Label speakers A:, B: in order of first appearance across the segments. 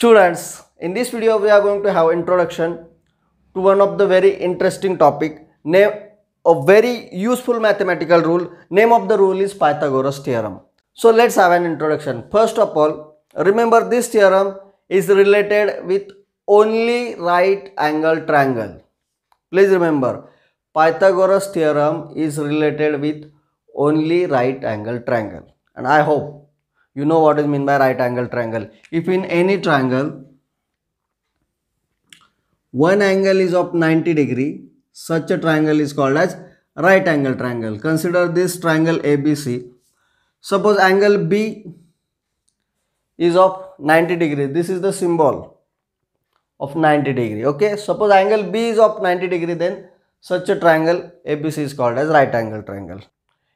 A: Students, in this video we are going to have introduction to one of the very interesting topic, name a very useful mathematical rule. Name of the rule is Pythagoras theorem. So let's have an introduction. First of all, remember this theorem is related with only right angle triangle. Please remember, Pythagoras theorem is related with only right angle triangle. And I hope you know what is mean by right angle triangle if in any triangle one angle is of 90 degree such a triangle is called as right angle triangle consider this triangle abc suppose angle b is of 90 degree this is the symbol of 90 degree okay suppose angle b is of 90 degree then such a triangle abc is called as right angle triangle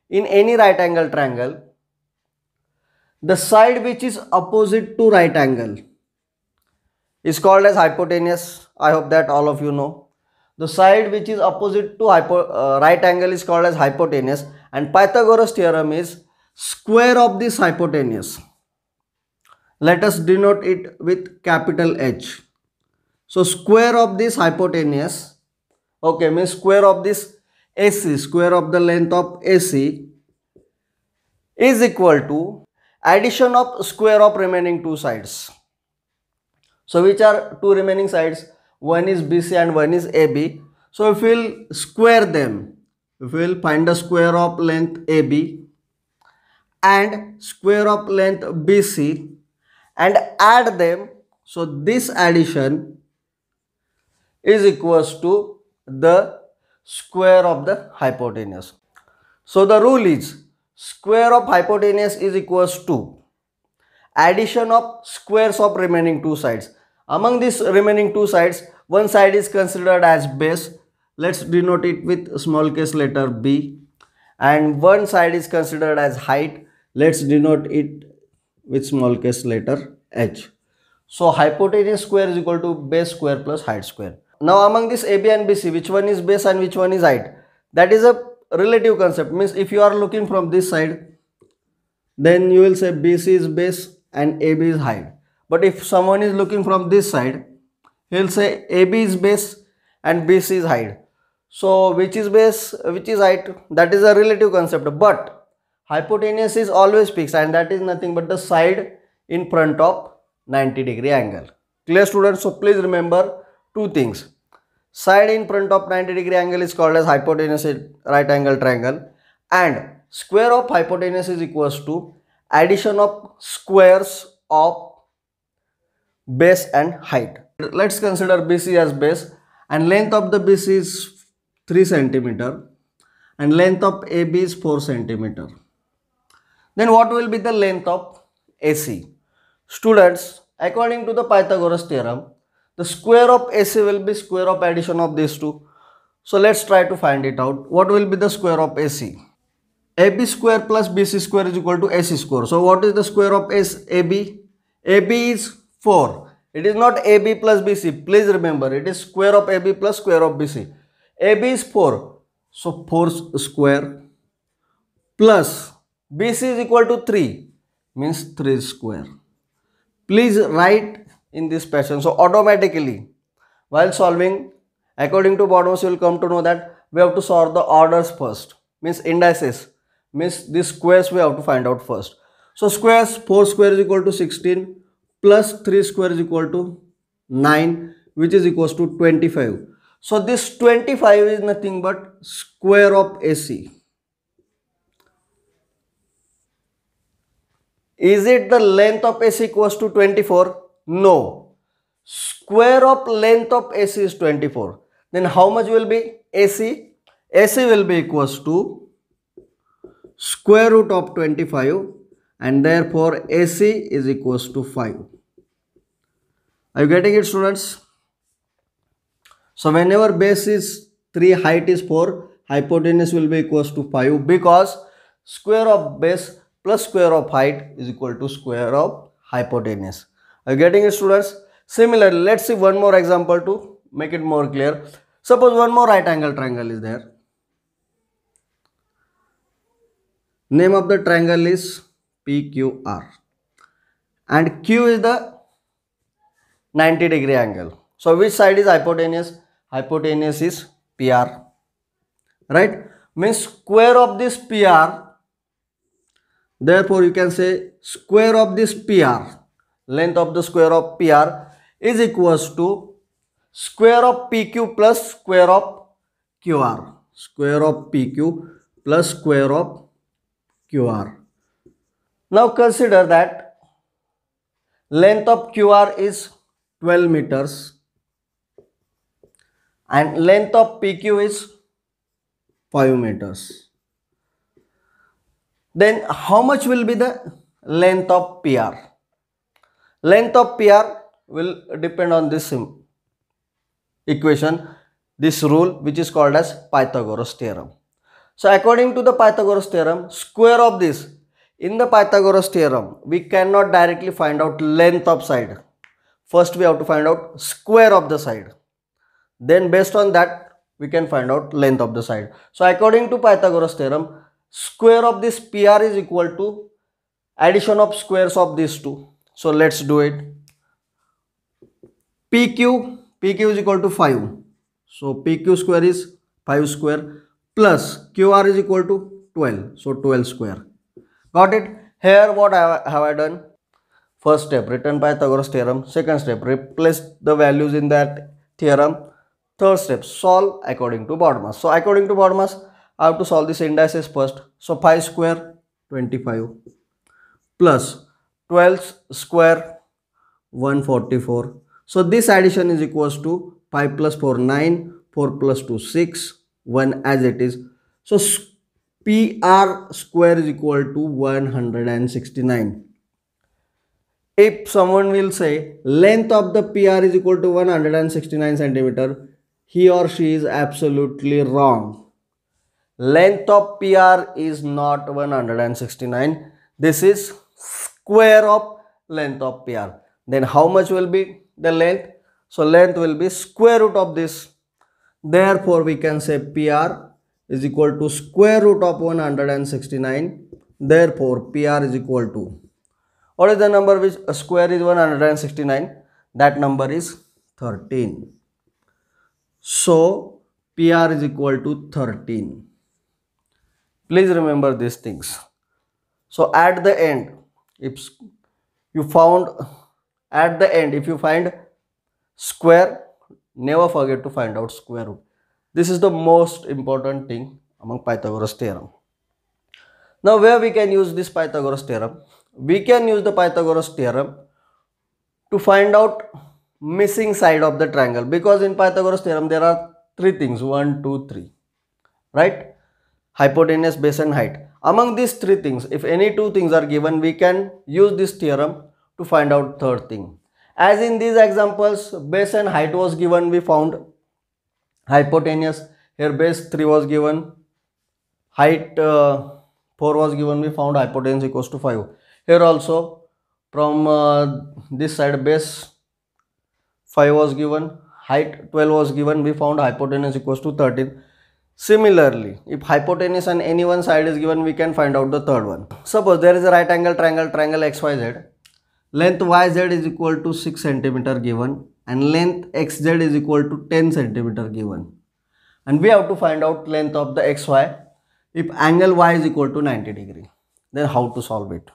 A: in any right angle triangle the side which is opposite to right angle is called as hypotenuse. I hope that all of you know. The side which is opposite to hypo, uh, right angle is called as hypotenuse and Pythagoras theorem is square of this hypotenuse. Let us denote it with capital H. So square of this hypotenuse, okay, means square of this AC, square of the length of AC is equal to addition of square of remaining two sides. So which are two remaining sides? One is BC and one is AB. So if we'll square them, if we'll find the square of length AB and square of length BC and add them. So this addition is equals to the square of the hypotenuse. So the rule is square of hypotenuse is equals to addition of squares of remaining two sides. Among these remaining two sides, one side is considered as base. Let's denote it with small case letter B. And one side is considered as height. Let's denote it with small case letter H. So hypotenuse square is equal to base square plus height square. Now among this AB and BC, which one is base and which one is height? That is a relative concept means if you are looking from this side then you will say BC is base and AB is height but if someone is looking from this side he will say AB is base and BC is height so which is base which is height that is a relative concept but hypotenuse is always fixed and that is nothing but the side in front of 90 degree angle clear students so please remember two things side in front of 90 degree angle is called as hypotenuse right angle triangle and square of hypotenuse is equals to addition of squares of base and height let's consider bc as base and length of the bc is 3 centimeter and length of ab is 4 centimeter then what will be the length of ac students according to the pythagoras theorem the square of AC will be square of addition of these two. So let's try to find it out. What will be the square of AC? AB square plus BC square is equal to AC square. So what is the square of AB? AB is 4. It is not AB plus BC. Please remember it is square of AB plus square of BC. AB is 4. So 4 square plus BC is equal to 3 means 3 square. Please write in this fashion. So automatically while solving according to Bodmas, you will come to know that we have to solve the orders first means indices means these squares we have to find out first. So squares 4 square is equal to 16 plus 3 square is equal to 9 which is equals to 25. So this 25 is nothing but square of AC. Is it the length of AC equals to 24? No. Square of length of AC is 24. Then how much will be AC? AC will be equals to square root of 25 and therefore AC is equals to 5. Are you getting it students? So whenever base is 3, height is 4, hypotenuse will be equals to 5 because square of base plus square of height is equal to square of hypotenuse. Are uh, getting it students? Similarly, let's see one more example to make it more clear. Suppose one more right angle triangle is there. Name of the triangle is PQR and Q is the 90 degree angle. So which side is hypotenuse? Hypotenuse is PR. Right? Means square of this PR. Therefore you can say square of this PR length of the square of PR is equals to square of PQ plus square of QR. Square of PQ plus square of QR. Now consider that length of QR is 12 meters and length of PQ is 5 meters. Then how much will be the length of PR? length of PR will depend on this equation, this rule which is called as Pythagoras theorem. So according to the Pythagoras theorem, square of this, in the Pythagoras theorem, we cannot directly find out length of side. First we have to find out square of the side. Then based on that, we can find out length of the side. So according to Pythagoras theorem, square of this PR is equal to addition of squares of these two so let's do it pq pq is equal to 5 so pq square is 5 square plus qr is equal to 12 so 12 square got it here what I have i done first step written pythagoras theorem second step replace the values in that theorem third step solve according to Bodmas so according to Bodmas I have to solve these indices first so 5 square 25 plus 12 square 144 so this addition is equals to 5 plus 4 9 4 plus 2 6 1 as it is so PR square is equal to 169 if someone will say length of the PR is equal to 169 centimeter he or she is absolutely wrong length of PR is not 169 this is square of length of PR. Then how much will be the length? So length will be square root of this. Therefore, we can say PR is equal to square root of 169. Therefore, PR is equal to what is the number which square is 169? That number is 13. So, PR is equal to 13. Please remember these things. So, at the end, if you found at the end if you find square never forget to find out square root this is the most important thing among pythagoras theorem now where we can use this pythagoras theorem we can use the pythagoras theorem to find out missing side of the triangle because in pythagoras theorem there are three things one two three right hypotenuse base and height among these three things, if any two things are given, we can use this theorem to find out third thing. As in these examples, base and height was given, we found hypotenuse. Here base 3 was given, height uh, 4 was given, we found hypotenuse equals to 5. Here also, from uh, this side base 5 was given, height 12 was given, we found hypotenuse equals to 13. Similarly, if hypotenuse on any one side is given, we can find out the third one. Suppose there is a right angle triangle, triangle XYZ. Length YZ is equal to 6 centimeter given and length XZ is equal to 10 centimeter given. And we have to find out length of the XY if angle Y is equal to 90 degree. Then how to solve it?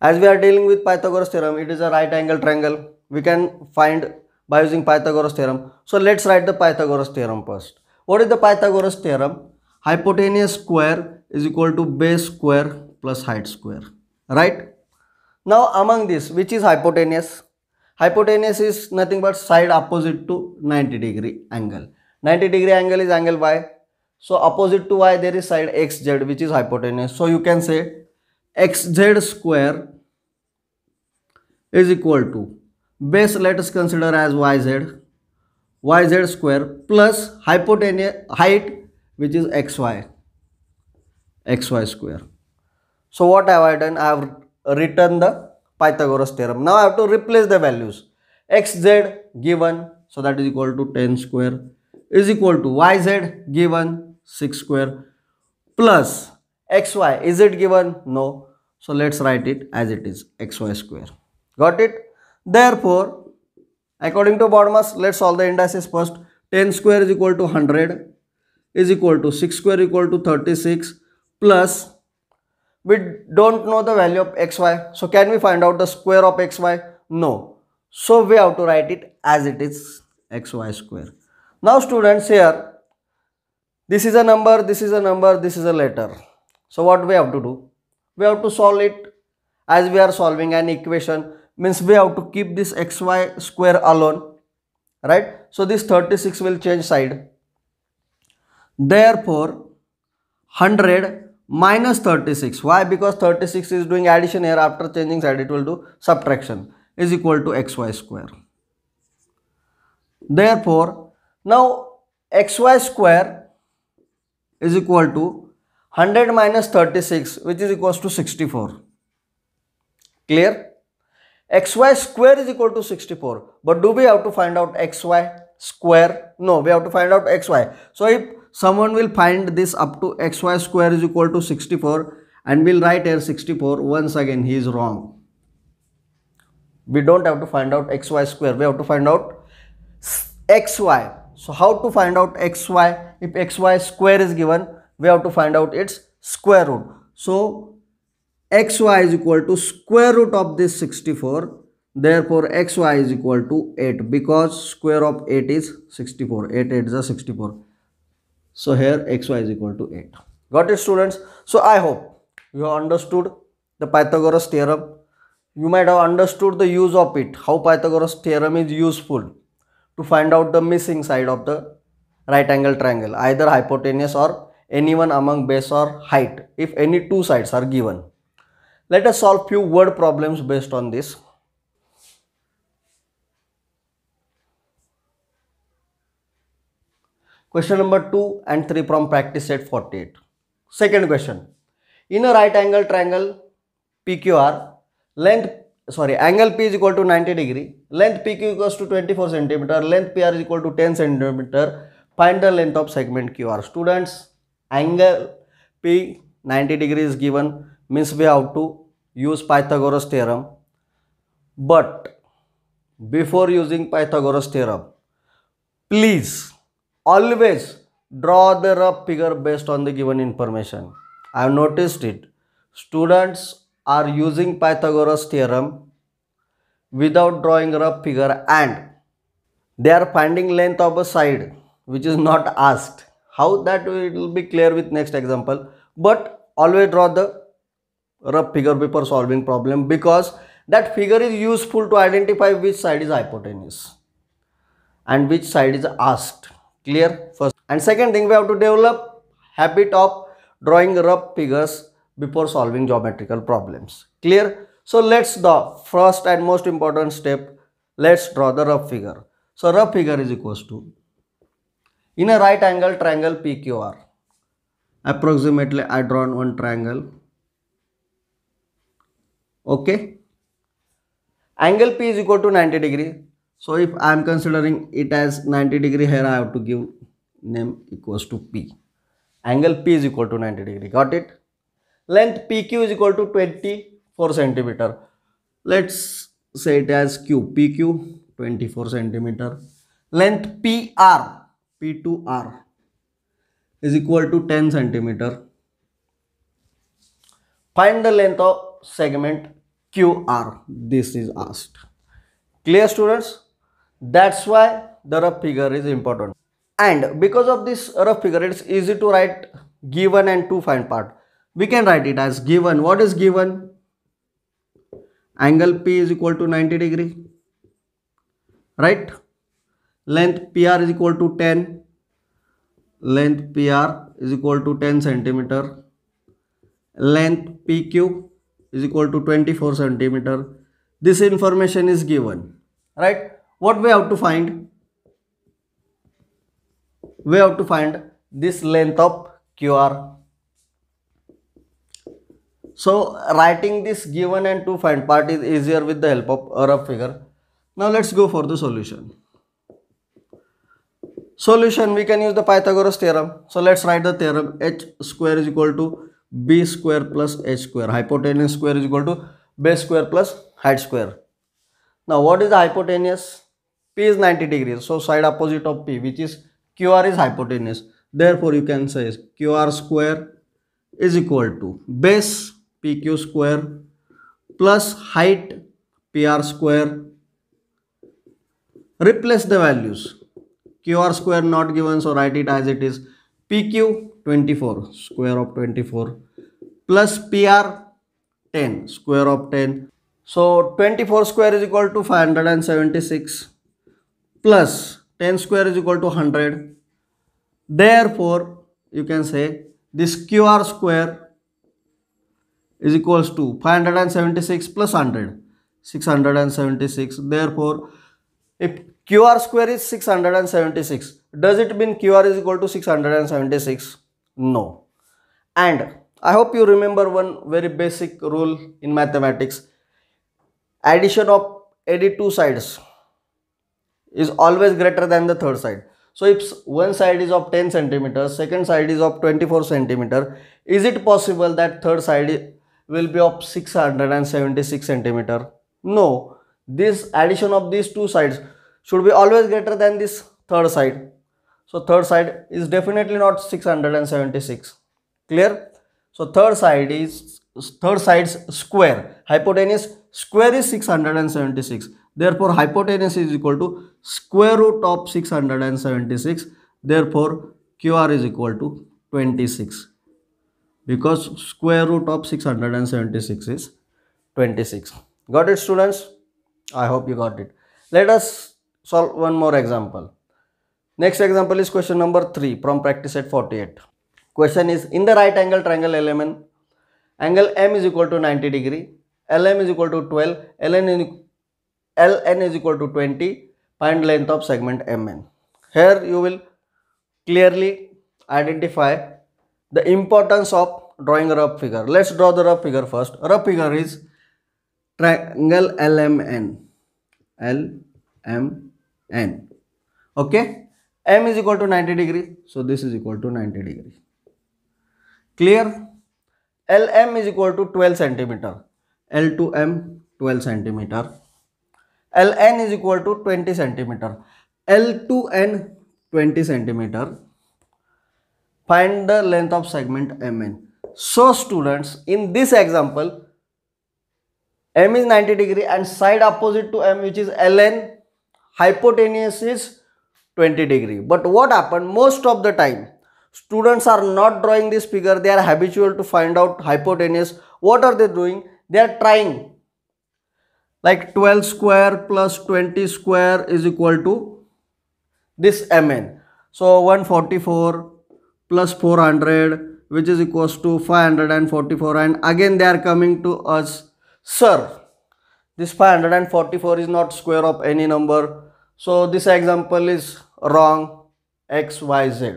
A: As we are dealing with Pythagoras theorem, it is a right angle triangle. We can find by using Pythagoras theorem. So let's write the Pythagoras theorem first. What is the Pythagoras theorem? Hypotenuse square is equal to base square plus height square, right? Now among this, which is hypotenuse? Hypotenuse is nothing but side opposite to 90 degree angle. 90 degree angle is angle y. So opposite to y there is side xz which is hypotenuse. So you can say xz square is equal to base let us consider as yz yz square plus hypotenuse height which is xy xy square so what have i done i have written the pythagoras theorem now i have to replace the values xz given so that is equal to 10 square is equal to yz given 6 square plus xy is it given no so let's write it as it is xy square got it therefore According to Bodmas, let's solve the indices first. 10 square is equal to 100 is equal to 6 square equal to 36 plus we don't know the value of xy. So can we find out the square of xy? No. So we have to write it as it is xy square. Now students here, this is a number, this is a number, this is a letter. So what we have to do? We have to solve it as we are solving an equation means we have to keep this xy square alone right so this 36 will change side therefore 100 minus 36 why because 36 is doing addition here after changing side it will do subtraction is equal to xy square therefore now xy square is equal to 100 minus 36 which is equals to 64 clear xy square is equal to 64 but do we have to find out xy square no we have to find out xy so if someone will find this up to xy square is equal to 64 and we'll write here 64 once again he is wrong we don't have to find out xy square we have to find out xy so how to find out xy if xy square is given we have to find out its square root so xy is equal to square root of this 64 therefore xy is equal to 8 because square of 8 is 64 8 8 is 64 so here xy is equal to 8 got it students so i hope you have understood the pythagoras theorem you might have understood the use of it how pythagoras theorem is useful to find out the missing side of the right angle triangle either hypotenuse or anyone among base or height if any two sides are given let us solve few word problems based on this. Question number 2 and 3 from practice set 48. Second question. In a right angle triangle PQR, length sorry angle P is equal to 90 degree, length PQ equals to 24 centimeter, length PR is equal to 10 centimeter. Find the length of segment QR. Students, angle P 90 degree is given means we have to use Pythagoras theorem but before using Pythagoras theorem please always draw the rough figure based on the given information. I have noticed it. Students are using Pythagoras theorem without drawing a rough figure and they are finding length of a side which is not asked. How that will be clear with next example. But always draw the rough figure paper solving problem because that figure is useful to identify which side is hypotenuse and which side is asked clear first and second thing we have to develop habit of drawing rough figures before solving geometrical problems clear so let's the first and most important step let's draw the rough figure so rough figure is equals to in a right angle triangle pqr approximately i drawn one triangle okay angle p is equal to 90 degree so if i am considering it as 90 degree here i have to give name equals to p angle p is equal to 90 degree got it length pq is equal to 24 centimeter let's say it as q pq 24 centimeter length pr p2r is equal to 10 centimeter find the length of segment QR. This is asked. Clear students? That's why the rough figure is important. And because of this rough figure, it's easy to write given and to find part. We can write it as given. What is given? Angle P is equal to 90 degree. Right? Length PR is equal to 10. Length PR is equal to 10 centimeter. Length PQ is equal to 24 centimeter this information is given right what we have to find we have to find this length of qr so writing this given and to find part is easier with the help of a rough figure now let's go for the solution solution we can use the pythagoras theorem so let's write the theorem h square is equal to b square plus h square. Hypotenuse square is equal to base square plus height square. Now what is the hypotenuse? P is 90 degrees. So side opposite of P which is QR is hypotenuse. Therefore you can say QR square is equal to base PQ square plus height PR square. Replace the values. QR square not given so write it as it is. PQ 24 square of 24 plus PR 10 square of 10. So 24 square is equal to 576 plus 10 square is equal to 100. Therefore, you can say this QR square is equals to 576 plus 100, 676. Therefore, if QR square is 676, does it mean QR is equal to 676? No. And I hope you remember one very basic rule in mathematics. Addition of any two sides is always greater than the third side. So if one side is of 10 centimeter, second side is of 24 centimeter, is it possible that third side will be of 676 centimeter? No, this addition of these two sides should be always greater than this third side. So third side is definitely not 676. Clear? So third side is third side's square. Hypotenuse square is 676. Therefore, hypotenuse is equal to square root of 676. Therefore, QR is equal to 26 because square root of 676 is 26. Got it students? I hope you got it. Let us solve one more example. Next example is question number 3 from practice at 48. Question is in the right angle triangle LMN, angle M is equal to 90 degree, LM is equal to 12, LN is, LN is equal to 20, find length of segment MN. Here you will clearly identify the importance of drawing a rough figure. Let's draw the rough figure first. Rough figure is triangle LMN. LMN. Okay. M is equal to 90 degree. So this is equal to 90 degree clear lm is equal to 12 centimeter l to m 12 centimeter ln is equal to 20 centimeter l to n 20 centimeter find the length of segment mn so students in this example m is 90 degree and side opposite to m which is ln hypotenuse is 20 degree but what happened most of the time Students are not drawing this figure. They are habitual to find out hypotenuse. What are they doing? They are trying. Like 12 square plus 20 square is equal to this mn. So 144 plus 400 which is equals to 544 and again they are coming to us. Sir, this 544 is not square of any number. So this example is wrong x, y, z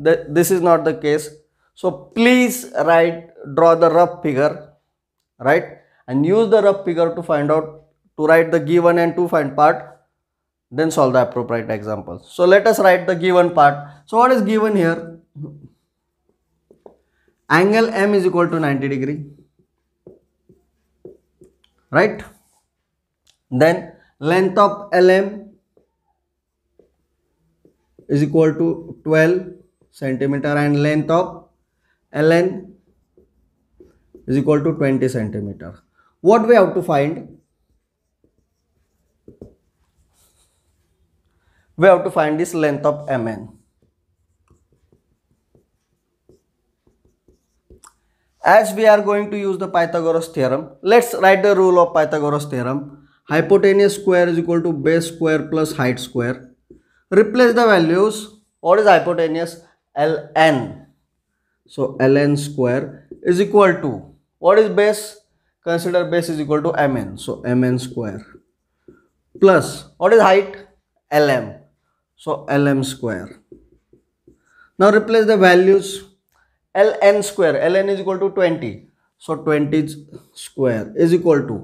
A: the, this is not the case so please write draw the rough figure right and use the rough figure to find out to write the given and to find part then solve the appropriate example so let us write the given part so what is given here angle m is equal to 90 degree right then length of lm is equal to 12 centimeter and length of ln is equal to 20 centimeter what we have to find we have to find this length of mn as we are going to use the pythagoras theorem let's write the rule of pythagoras theorem hypotenuse square is equal to base square plus height square replace the values what is hypotenuse ln. So ln square is equal to what is base? Consider base is equal to mn. So mn square plus what is height? lm. So lm square. Now replace the values ln square. ln is equal to 20. So 20 square is equal to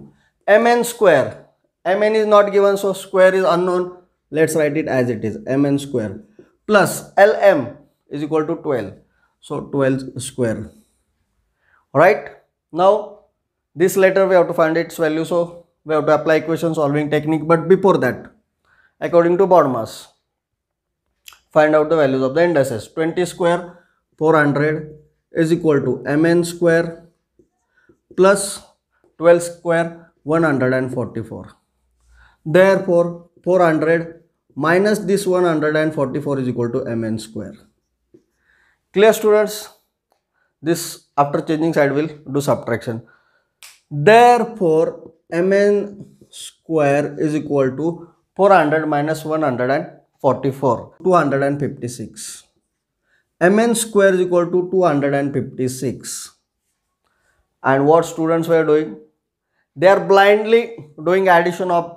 A: mn square. mn is not given so square is unknown. Let's write it as it is mn square plus lm is equal to 12 so 12 square all right now this letter we have to find its value so we have to apply equation solving technique but before that according to Bodmas find out the values of the indices 20 square 400 is equal to mn square plus 12 square 144 therefore 400 minus this 144 is equal to mn square clear students this after changing side will do subtraction therefore mn square is equal to 400 minus 144 256 mn square is equal to 256 and what students were doing they are blindly doing addition of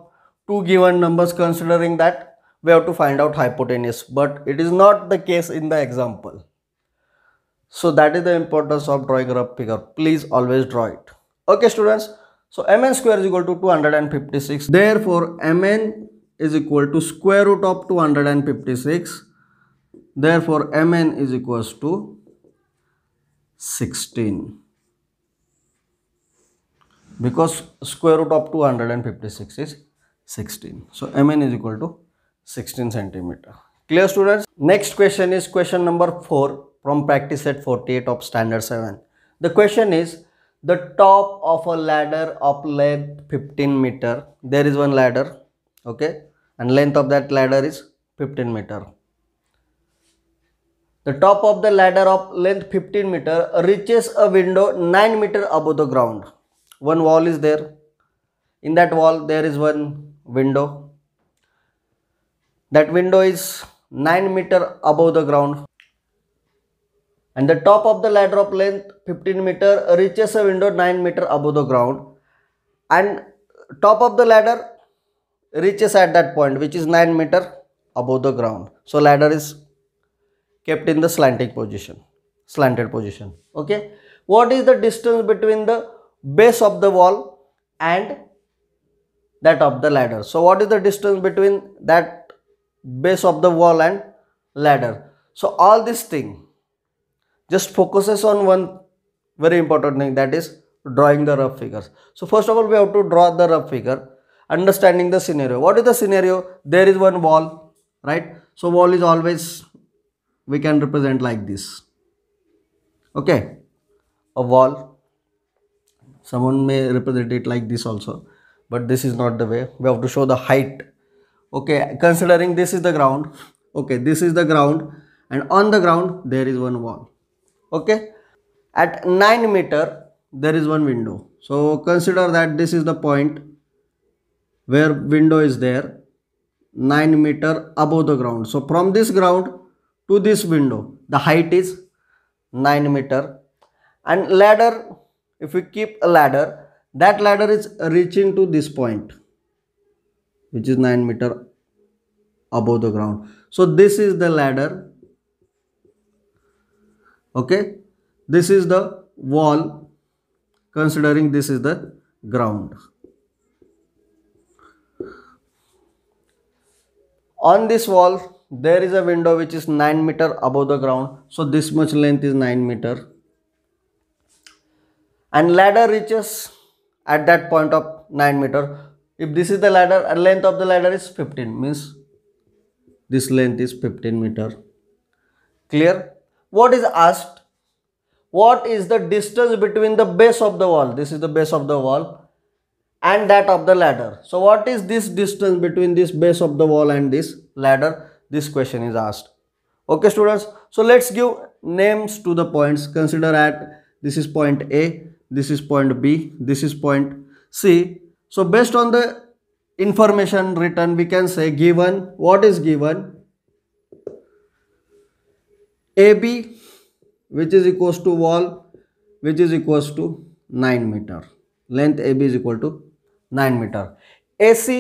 A: two given numbers considering that we have to find out hypotenuse but it is not the case in the example so that is the importance of drawing a figure. Please always draw it. Okay students. So mn square is equal to 256. Therefore mn is equal to square root of 256. Therefore mn is equals to 16 because square root of 256 is 16 so mn is equal to 16 centimeter clear students next question is question number 4 from practice set 48 of standard 7. The question is the top of a ladder of length 15 meter. There is one ladder, okay, and length of that ladder is 15 meter. The top of the ladder of length 15 meter reaches a window 9 meter above the ground. One wall is there. In that wall there is one window. That window is 9 meter above the ground and the top of the ladder of length 15 meter reaches a window 9 meter above the ground and top of the ladder reaches at that point which is 9 meter above the ground so ladder is kept in the slanting position slanted position okay what is the distance between the base of the wall and that of the ladder so what is the distance between that base of the wall and ladder so all this thing just focuses on one very important thing that is drawing the rough figures. So first of all we have to draw the rough figure understanding the scenario. What is the scenario? There is one wall right. So wall is always we can represent like this okay a wall someone may represent it like this also but this is not the way we have to show the height okay considering this is the ground okay this is the ground and on the ground there is one wall okay at 9 meter there is one window so consider that this is the point where window is there 9 meter above the ground so from this ground to this window the height is 9 meter and ladder if we keep a ladder that ladder is reaching to this point which is 9 meter above the ground so this is the ladder okay this is the wall considering this is the ground on this wall there is a window which is 9 meter above the ground so this much length is 9 meter and ladder reaches at that point of 9 meter if this is the ladder uh, length of the ladder is 15 means this length is 15 meter clear what is asked what is the distance between the base of the wall this is the base of the wall and that of the ladder so what is this distance between this base of the wall and this ladder this question is asked okay students so let's give names to the points consider at this is point a this is point b this is point c so based on the information written we can say given what is given ab which is equals to wall which is equals to 9 meter length ab is equal to 9 meter ac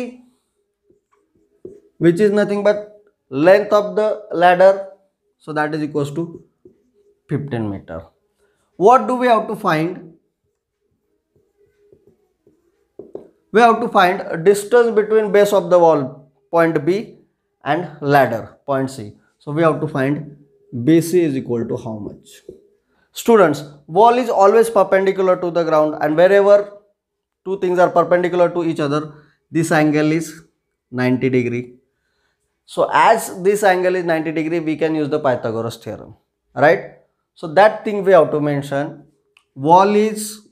A: which is nothing but length of the ladder so that is equals to 15 meter what do we have to find we have to find distance between base of the wall point b and ladder point c so we have to find BC is equal to how much? Students, wall is always perpendicular to the ground and wherever two things are perpendicular to each other, this angle is 90 degree. So as this angle is 90 degree, we can use the Pythagoras theorem, right? So that thing we have to mention, wall is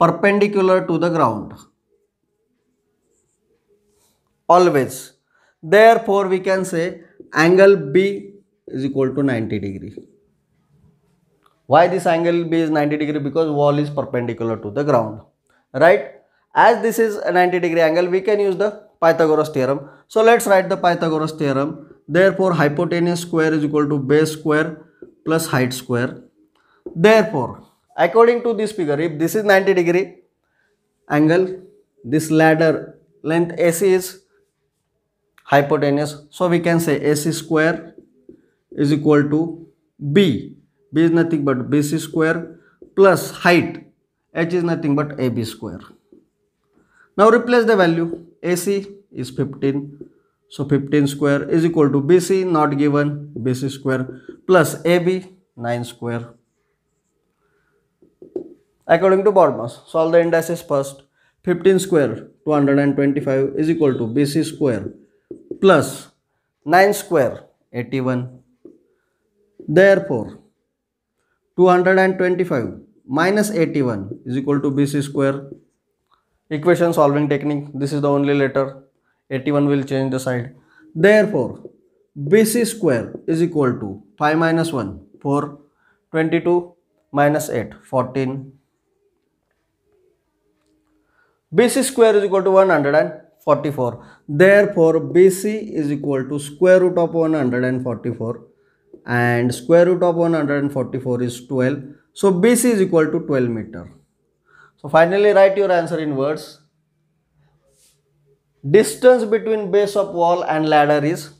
A: perpendicular to the ground, always. Therefore, we can say angle B is equal to 90 degree. Why this angle B is 90 degree? Because wall is perpendicular to the ground, right? As this is a 90 degree angle, we can use the Pythagoras theorem. So let's write the Pythagoras theorem. Therefore, hypotenuse square is equal to base square plus height square. Therefore, according to this figure, if this is 90 degree angle, this ladder length AC is hypotenuse. So we can say AC square is equal to b b is nothing but bc square plus height h is nothing but ab square now replace the value ac is 15 so 15 square is equal to bc not given bc square plus ab 9 square according to Bormas solve the indices first 15 square 225 is equal to bc square plus 9 square 81 Therefore, 225 minus 81 is equal to BC square. Equation solving technique. This is the only letter. 81 will change the side. Therefore, BC square is equal to 5 minus 1 for 22 minus 8 14. BC square is equal to 144. Therefore, BC is equal to square root of 144 and square root of 144 is 12 so bc is equal to 12 meter so finally write your answer in words distance between base of wall and ladder is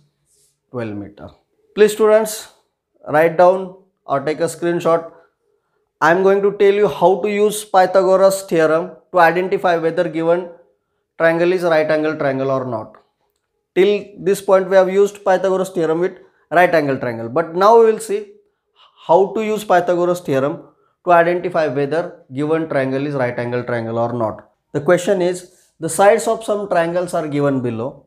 A: 12 meter please students write down or take a screenshot i am going to tell you how to use pythagoras theorem to identify whether given triangle is right angle triangle or not till this point we have used pythagoras theorem with right angle triangle. But now we will see how to use Pythagoras theorem to identify whether given triangle is right angle triangle or not. The question is the sides of some triangles are given below.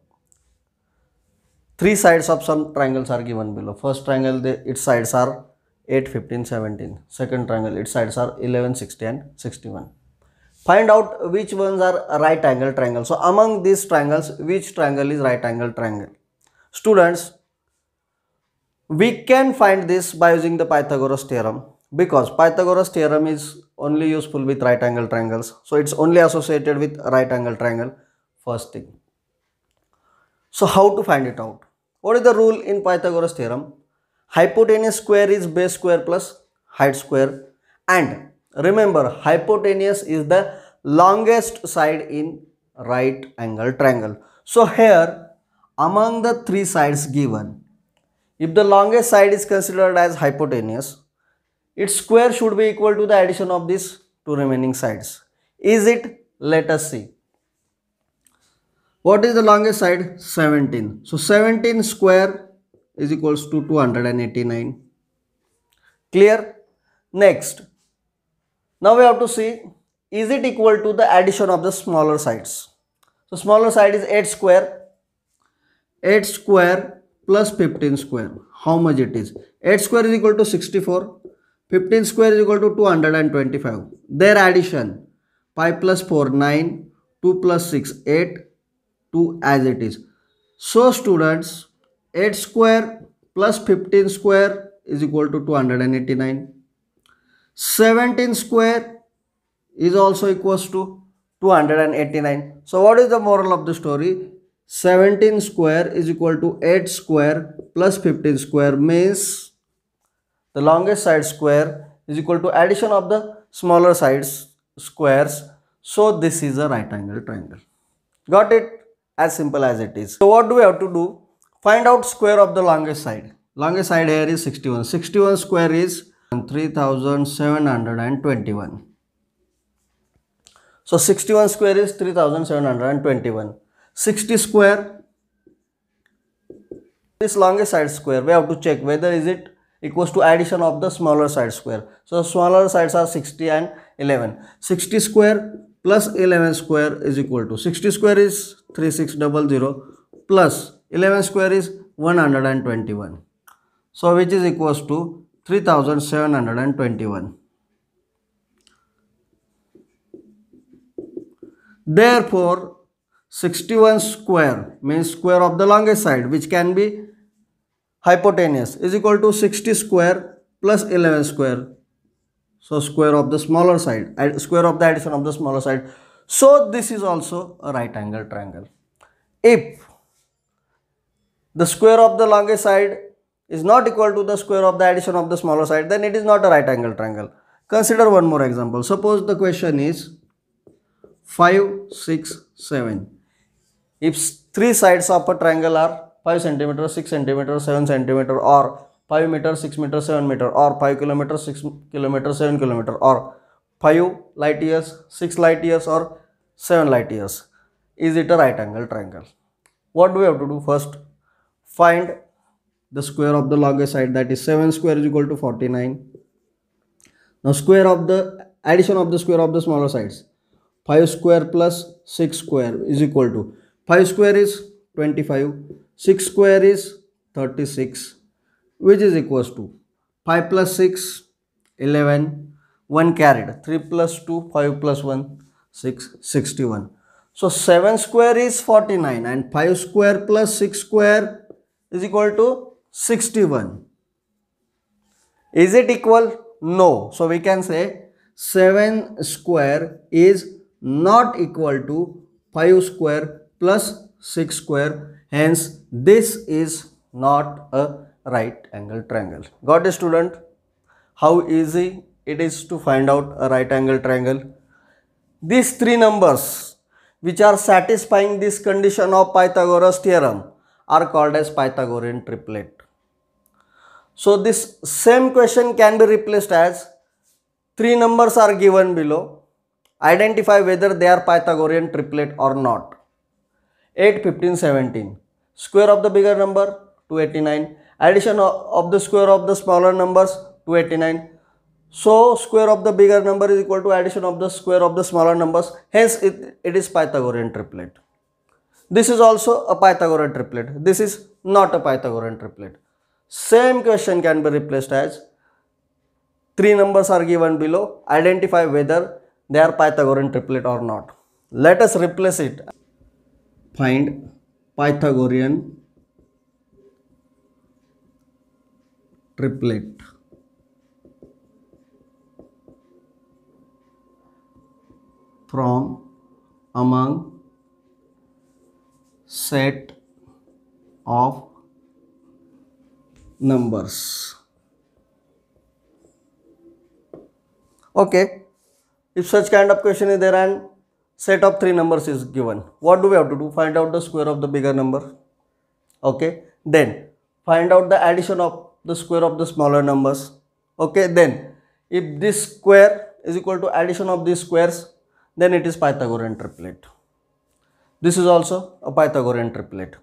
A: Three sides of some triangles are given below. First triangle the, its sides are 8, 15, 17. Second triangle its sides are 11, 60 and 61. Find out which ones are right angle triangle. So among these triangles which triangle is right angle triangle. Students we can find this by using the Pythagoras theorem because Pythagoras theorem is only useful with right angle triangles. So it's only associated with right angle triangle first thing. So how to find it out? What is the rule in Pythagoras theorem? Hypotenuse square is base square plus height square and remember hypotenuse is the longest side in right angle triangle. So here among the three sides given if the longest side is considered as hypotenuse, its square should be equal to the addition of these two remaining sides. Is it? Let us see. What is the longest side? 17. So 17 square is equals to 289. Clear? Next. Now we have to see is it equal to the addition of the smaller sides. So smaller side is 8 square. 8 square plus 15 square. How much it is? 8 square is equal to 64. 15 square is equal to 225. Their addition 5 plus 4 9, 2 plus 6 8, 2 as it is. So students 8 square plus 15 square is equal to 289. 17 square is also equals to 289. So what is the moral of the story? 17 square is equal to 8 square plus 15 square means the longest side square is equal to addition of the smaller sides squares so this is a right angle triangle got it as simple as it is so what do we have to do find out square of the longest side longest side here is 61 61 square is 3721 so 61 square is 3721 60 square this longest side square we have to check whether is it equals to addition of the smaller side square so smaller sides are 60 and 11 60 square plus 11 square is equal to 60 square is 3600 plus 11 square is 121 so which is equals to 3721 therefore 61 square means square of the longest side which can be hypotenuse is equal to 60 square plus 11 square so square of the smaller side square of the addition of the smaller side so this is also a right angle triangle if the square of the longest side is not equal to the square of the addition of the smaller side then it is not a right angle triangle consider one more example suppose the question is 5 6 7 if three sides of a triangle are 5 centimeter 6 centimeter 7 centimeter or 5 meter 6 meter 7 meter or 5 kilometer 6 kilometer 7 kilometer or 5 light years 6 light years or 7 light years is it a right angle triangle what do we have to do first find the square of the longest side that is 7 square is equal to 49 now square of the addition of the square of the smaller sides 5 square plus 6 square is equal to 5 square is 25, 6 square is 36 which is equals to 5 plus 6 11 1 carried 3 plus 2 5 plus 1 6 61 so 7 square is 49 and 5 square plus 6 square is equal to 61 is it equal no so we can say 7 square is not equal to 5 square plus 6 square. Hence, this is not a right angle triangle. Got a student? How easy it is to find out a right angle triangle? These three numbers which are satisfying this condition of Pythagoras theorem are called as Pythagorean triplet. So this same question can be replaced as three numbers are given below. Identify whether they are Pythagorean triplet or not. 8, 15, 17. Square of the bigger number 289. Addition of the square of the smaller numbers 289. So square of the bigger number is equal to addition of the square of the smaller numbers. Hence it, it is Pythagorean triplet. This is also a Pythagorean triplet. This is not a Pythagorean triplet. Same question can be replaced as three numbers are given below. Identify whether they are Pythagorean triplet or not. Let us replace it find Pythagorean triplet. from among set of numbers okay if such kind of question is there and set of three numbers is given. What do we have to do? Find out the square of the bigger number. Okay. Then find out the addition of the square of the smaller numbers. Okay. Then if this square is equal to addition of these squares, then it is Pythagorean triplet. This is also a Pythagorean triplet.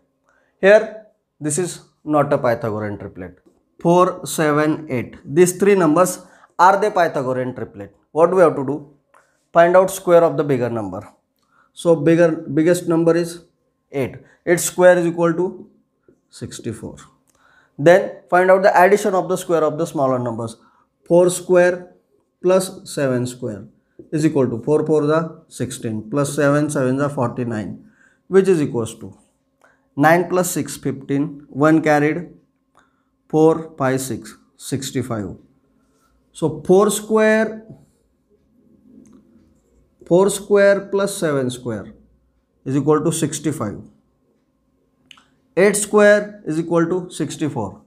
A: Here, this is not a Pythagorean triplet. 4, 7, 8. These three numbers are the Pythagorean triplet. What do we have to do? find out square of the bigger number so bigger biggest number is 8 its square is equal to 64 then find out the addition of the square of the smaller numbers 4 square plus 7 square is equal to 4 4 the 16 plus 7 7 the 49 which is equals to 9 plus 6 15 1 carried 4 pi 6 65 so 4 square 4 square plus 7 square is equal to 65. 8 square is equal to 64.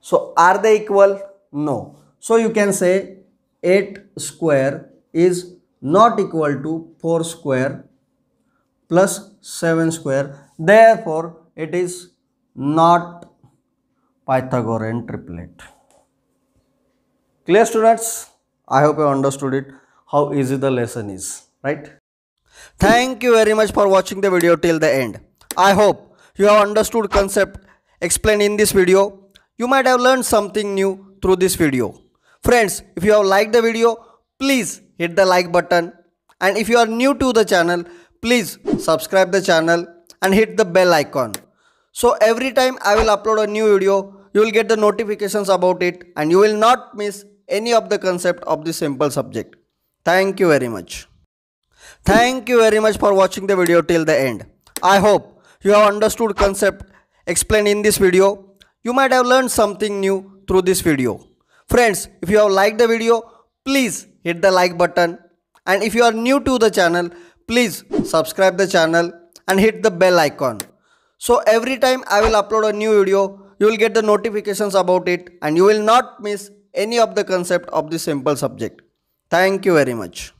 A: So are they equal? No. So you can say 8 square is not equal to 4 square plus 7 square. Therefore it is not Pythagorean triplet. Clear students? I hope you understood it. How easy the lesson is right thank you very much for watching the video till the end i hope you have understood concept explained in this video you might have learned something new through this video friends if you have liked the video please hit the like button and if you are new to the channel please subscribe the channel and hit the bell icon so every time i will upload a new video you will get the notifications about it and you will not miss any of the concept of this simple subject thank you very much Thank you very much for watching the video till the end. I hope you have understood concept explained in this video. You might have learned something new through this video. Friends, if you have liked the video, please hit the like button. And if you are new to the channel, please subscribe the channel and hit the bell icon. So every time I will upload a new video, you will get the notifications about it and you will not miss any of the concept of this simple subject. Thank you very much.